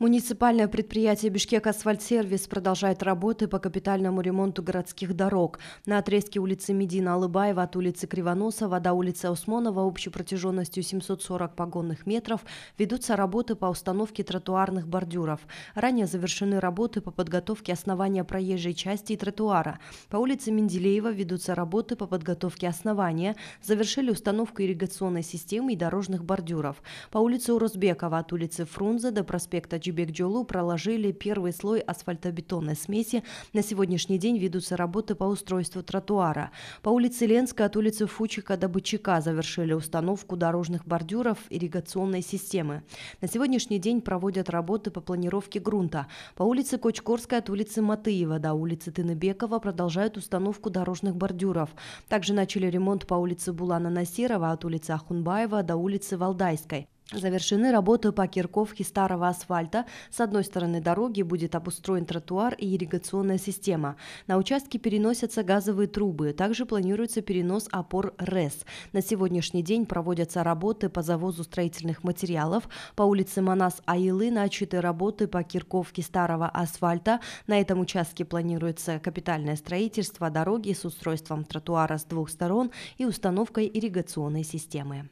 Муниципальное предприятие «Бишкек Асфальтсервис» продолжает работы по капитальному ремонту городских дорог. На отрезке улицы Медина Алыбаева от улицы Кривоносова до улицы Усмонова общей протяженностью 740 погонных метров ведутся работы по установке тротуарных бордюров. Ранее завершены работы по подготовке основания проезжей части и тротуара. По улице Менделеева ведутся работы по подготовке основания, завершили установку ирригационной системы и дорожных бордюров. По улице Урозбекова от улицы Фрунзе до проспекта Джибек-Джолу проложили первый слой асфальтобетонной смеси. На сегодняшний день ведутся работы по устройству тротуара. По улице Ленска от улицы Фучика до Бычака завершили установку дорожных бордюров ирригационной системы. На сегодняшний день проводят работы по планировке грунта. По улице Кочкорская от улицы Матыева до улицы Тыныбекова продолжают установку дорожных бордюров. Также начали ремонт по улице Булана Насирова от улицы Ахунбаева до улицы Валдайской. Завершены работы по кирковке старого асфальта. С одной стороны дороги будет обустроен тротуар и ирригационная система. На участке переносятся газовые трубы. Также планируется перенос опор РЭС. На сегодняшний день проводятся работы по завозу строительных материалов. По улице Манас Айлы. начаты работы по кирковке старого асфальта. На этом участке планируется капитальное строительство дороги с устройством тротуара с двух сторон и установкой ирригационной системы.